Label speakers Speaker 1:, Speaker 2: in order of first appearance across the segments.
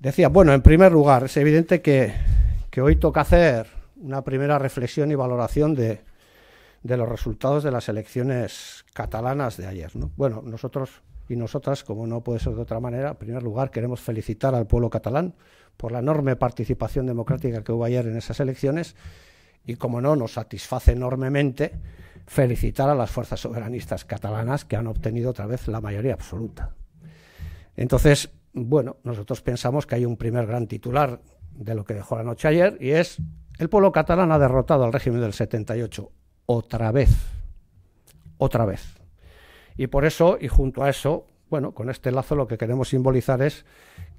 Speaker 1: Decía, bueno, en primer lugar, es evidente que, hoy toca hacer una primera reflexión y valoración de, los resultados de las elecciones catalanas de ayer. ¿no? Bueno, nosotros y nosotras, como no puede ser de otra manera, en primer lugar queremos felicitar al pueblo catalán por la enorme participación democrática que hubo ayer en esas elecciones y, como no, nos satisface enormemente felicitar a las fuerzas soberanistas catalanas que han obtenido otra vez la mayoría absoluta. Entonces, bueno, nosotros pensamos que hay un primer gran titular de lo que dejó la noche ayer y es el pueblo catalán ha derrotado al régimen del 78 otra vez, otra vez. Y por eso, y junto a eso, bueno, con este lazo lo que queremos simbolizar es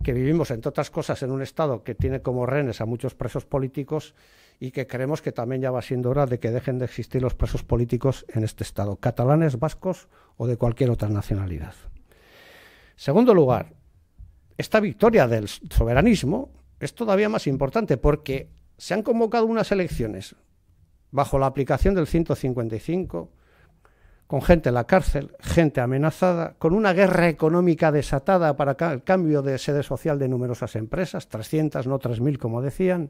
Speaker 1: que vivimos, entre otras cosas, en un Estado que tiene como rehenes a muchos presos políticos y que creemos que también ya va siendo hora de que dejen de existir los presos políticos en este Estado, catalanes, vascos o de cualquier otra nacionalidad. Segundo lugar, esta victoria del soberanismo es todavía más importante porque se han convocado unas elecciones bajo la aplicación del 155, con gente en la cárcel, gente amenazada, con una guerra económica desatada para el cambio de sede social de numerosas empresas, 300, no 3.000 como decían,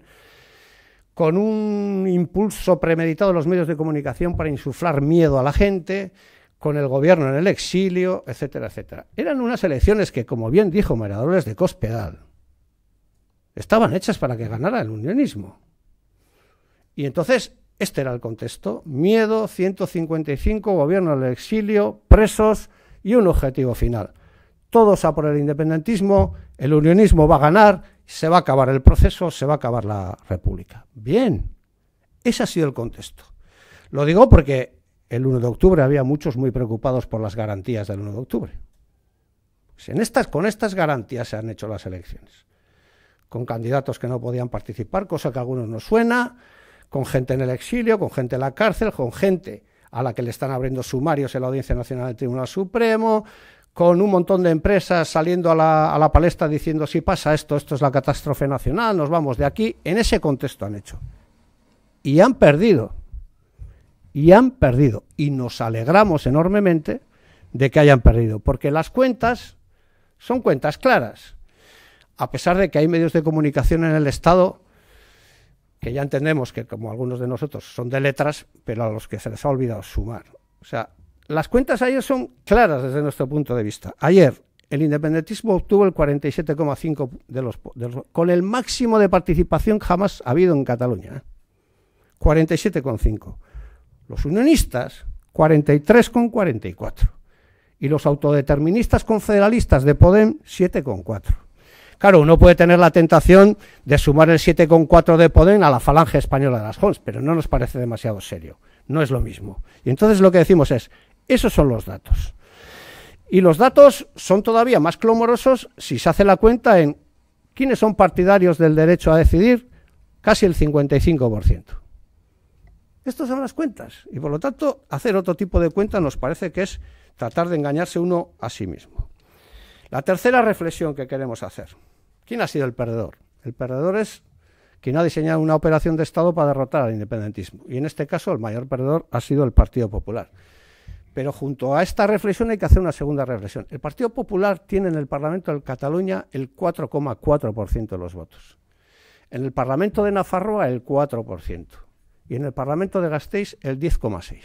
Speaker 1: con un impulso premeditado de los medios de comunicación para insuflar miedo a la gente, con el gobierno en el exilio, etcétera, etcétera. Eran unas elecciones que, como bien dijo Meradores de Cospedal, estaban hechas para que ganara el unionismo. Y entonces, este era el contexto. Miedo, 155, gobierno en el exilio, presos y un objetivo final. Todos a por el independentismo, el unionismo va a ganar, se va a acabar el proceso, se va a acabar la república. Bien, ese ha sido el contexto. Lo digo porque el 1 de octubre había muchos muy preocupados por las garantías del 1 de octubre. Pues en estas, con estas garantías se han hecho las elecciones, con candidatos que no podían participar, cosa que a algunos no suena, con gente en el exilio, con gente en la cárcel, con gente a la que le están abriendo sumarios en la Audiencia Nacional del Tribunal Supremo, con un montón de empresas saliendo a la, a la, palestra diciendo si pasa esto, esto es la catástrofe nacional, nos vamos de aquí, en ese contexto han hecho. Y han perdido y han perdido. Y nos alegramos enormemente de que hayan perdido, porque las cuentas son cuentas claras. A pesar de que hay medios de comunicación en el Estado que ya entendemos que, como algunos de nosotros, son de letras, pero a los que se les ha olvidado sumar. O sea, las cuentas ayer son claras desde nuestro punto de vista. Ayer el independentismo obtuvo el 47,5 de los, con el máximo de participación jamás habido en Cataluña. 47,5. ¿eh? Los unionistas, 43,44. Y los autodeterministas confederalistas de Podem, 7,4. Claro, uno puede tener la tentación de sumar el con 7,4 de Podem a la falange española de las Jones, pero no nos parece demasiado serio. No es lo mismo. Y entonces lo que decimos es, esos son los datos. Y los datos son todavía más clomorosos si se hace la cuenta en quiénes son partidarios del derecho a decidir, casi el 55%. Estas son las cuentas. Y por lo tanto, hacer otro tipo de cuentas nos parece que es tratar de engañarse uno a sí mismo. La tercera reflexión que queremos hacer. ¿Quién ha sido el perdedor? El perdedor es quien ha diseñado una operación de Estado para derrotar al independentismo. Y en este caso, el mayor perdedor ha sido el Partido Popular. Pero junto a esta reflexión hay que hacer una segunda reflexión. El Partido Popular tiene en el Parlamento de Cataluña el 4,4% de los votos. En el Parlamento de Nafarroa el 4% y en el Parlamento de Gasteiz el 10,6.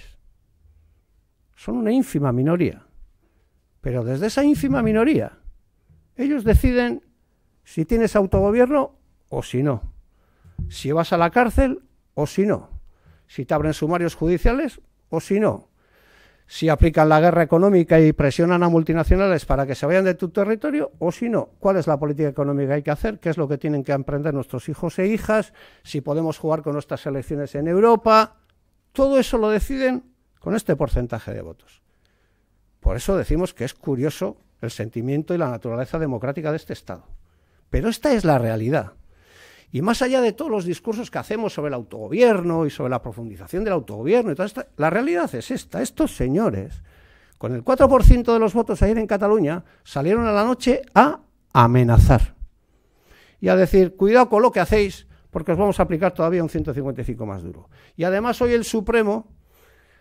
Speaker 1: Son una ínfima minoría. Pero desde esa ínfima minoría, ellos deciden si tienes autogobierno o si no, si vas a la cárcel o si no, si te abren sumarios judiciales o si no, si aplican la guerra económica y presionan a multinacionales para que se vayan de tu territorio, o si no, cuál es la política económica que hay que hacer, qué es lo que tienen que emprender nuestros hijos e hijas, si podemos jugar con nuestras elecciones en Europa. Todo eso lo deciden con este porcentaje de votos. Por eso decimos que es curioso el sentimiento y la naturaleza democrática de este Estado. Pero esta es la realidad. Y más allá de todos los discursos que hacemos sobre el autogobierno y sobre la profundización del autogobierno, y toda la realidad es esta. Estos señores, con el 4% de los votos ayer en Cataluña, salieron a la noche a amenazar y a decir, cuidado con lo que hacéis, porque os vamos a aplicar todavía un 155 más duro. Y además hoy el Supremo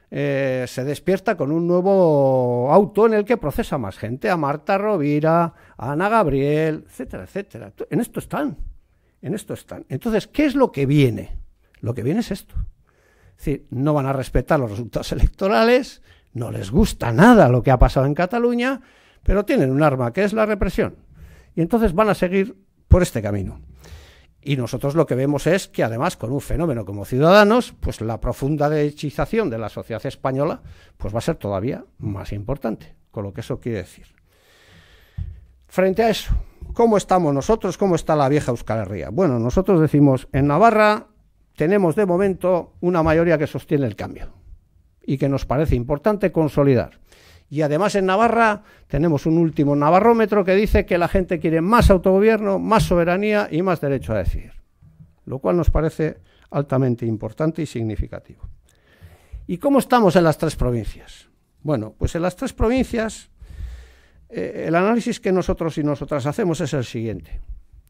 Speaker 1: eh, se despierta con un nuevo auto en el que procesa más gente, a Marta Rovira, a Ana Gabriel, etcétera, etcétera. En esto están. En esto están. Entonces, ¿qué es lo que viene? Lo que viene es esto. Es decir, no van a respetar los resultados electorales, no les gusta nada lo que ha pasado en Cataluña, pero tienen un arma que es la represión. Y entonces van a seguir por este camino. Y nosotros lo que vemos es que además con un fenómeno como Ciudadanos, pues la profunda derechización de la sociedad española pues va a ser todavía más importante, con lo que eso quiere decir. Frente a eso, ¿Cómo estamos nosotros? ¿Cómo está la vieja Euskal Herria? Bueno, nosotros decimos, en Navarra tenemos de momento una mayoría que sostiene el cambio y que nos parece importante consolidar. Y además en Navarra tenemos un último navarrómetro que dice que la gente quiere más autogobierno, más soberanía y más derecho a decidir, lo cual nos parece altamente importante y significativo. ¿Y cómo estamos en las tres provincias? Bueno, pues en las tres provincias eh, el análisis que nosotros y nosotras hacemos es el siguiente.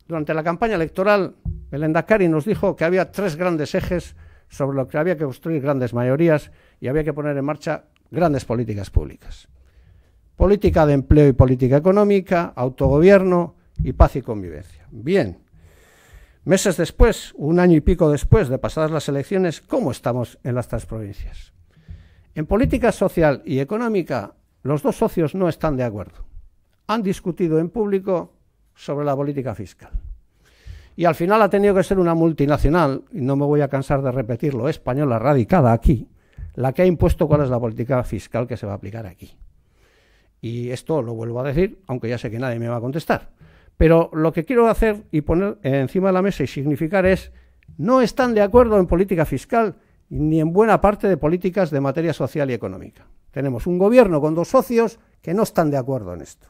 Speaker 1: Durante la campaña electoral, el nos dijo que había tres grandes ejes sobre los que había que construir grandes mayorías y había que poner en marcha grandes políticas públicas. Política de empleo y política económica, autogobierno y paz y convivencia. Bien, meses después, un año y pico después de pasadas las elecciones, ¿cómo estamos en las tres provincias? En política social y económica los dos socios no están de acuerdo. Han discutido en público sobre la política fiscal. Y al final ha tenido que ser una multinacional, y no me voy a cansar de repetirlo, española radicada aquí, la que ha impuesto cuál es la política fiscal que se va a aplicar aquí. Y esto lo vuelvo a decir, aunque ya sé que nadie me va a contestar. Pero lo que quiero hacer y poner encima de la mesa y significar es, no están de acuerdo en política fiscal ni en buena parte de políticas de materia social y económica. Tenemos un gobierno con dos socios que no están de acuerdo en esto.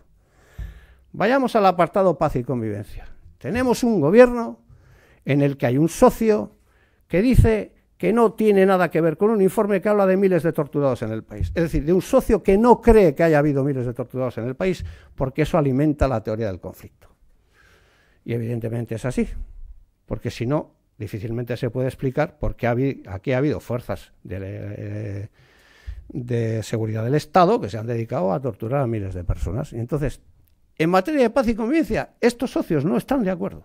Speaker 1: Vayamos al apartado paz y convivencia. Tenemos un gobierno en el que hay un socio que dice que no tiene nada que ver con un informe que habla de miles de torturados en el país. Es decir, de un socio que no cree que haya habido miles de torturados en el país porque eso alimenta la teoría del conflicto. Y evidentemente es así, porque si no, difícilmente se puede explicar por qué aquí ha habido fuerzas de, eh, de seguridad del Estado que se han dedicado a torturar a miles de personas. Y entonces, en materia de paz y convivencia, estos socios no están de acuerdo.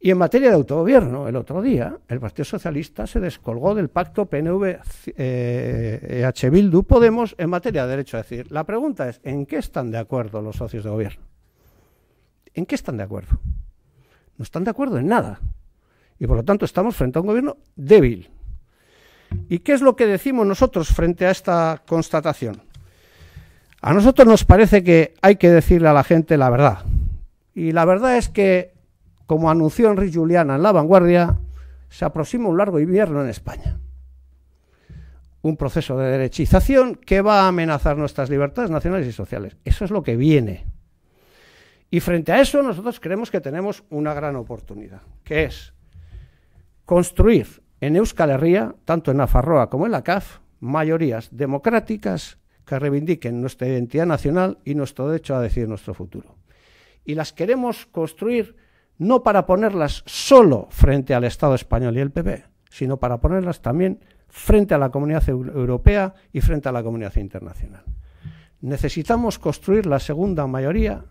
Speaker 1: Y en materia de autogobierno, el otro día, el Partido Socialista se descolgó del pacto PNV-EH e Bildu Podemos en materia de derecho a decir. La pregunta es, ¿en qué están de acuerdo los socios de gobierno? ¿En qué están de acuerdo? No están de acuerdo en nada. Y por lo tanto estamos frente a un gobierno débil, ¿Y qué es lo que decimos nosotros frente a esta constatación? A nosotros nos parece que hay que decirle a la gente la verdad. Y la verdad es que, como anunció Enrique Juliana en La Vanguardia, se aproxima un largo invierno en España. Un proceso de derechización que va a amenazar nuestras libertades nacionales y sociales. Eso es lo que viene. Y frente a eso nosotros creemos que tenemos una gran oportunidad, que es construir en Euskal Herria, tanto en Nafarroa como en la CAF, mayorías democráticas que reivindiquen nuestra identidad nacional y nuestro derecho a decidir nuestro futuro. Y las queremos construir no para ponerlas solo frente al Estado español y el PP, sino para ponerlas también frente a la comunidad europea y frente a la comunidad internacional. Necesitamos construir la segunda mayoría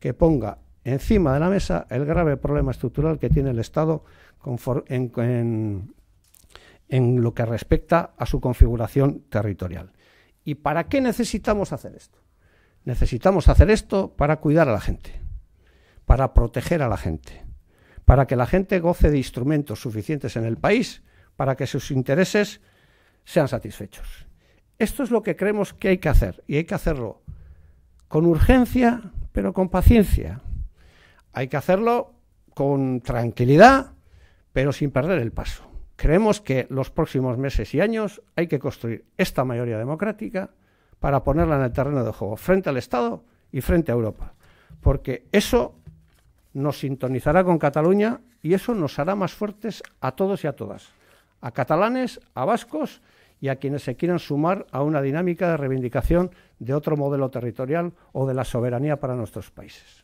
Speaker 1: que ponga encima de la mesa el grave problema estructural que tiene el Estado en, lo que respecta a su configuración territorial. ¿Y para qué necesitamos hacer esto? Necesitamos hacer esto para cuidar a la gente, para proteger a la gente, para que la gente goce de instrumentos suficientes en el país para que sus intereses sean satisfechos. Esto es lo que creemos que hay que hacer y hay que hacerlo con urgencia, pero con paciencia, hay que hacerlo con tranquilidad, pero sin perder el paso. Creemos que los próximos meses y años hay que construir esta mayoría democrática para ponerla en el terreno de juego, frente al Estado y frente a Europa. Porque eso nos sintonizará con Cataluña y eso nos hará más fuertes a todos y a todas, a catalanes, a vascos y a quienes se quieran sumar a una dinámica de reivindicación de otro modelo territorial o de la soberanía para nuestros países.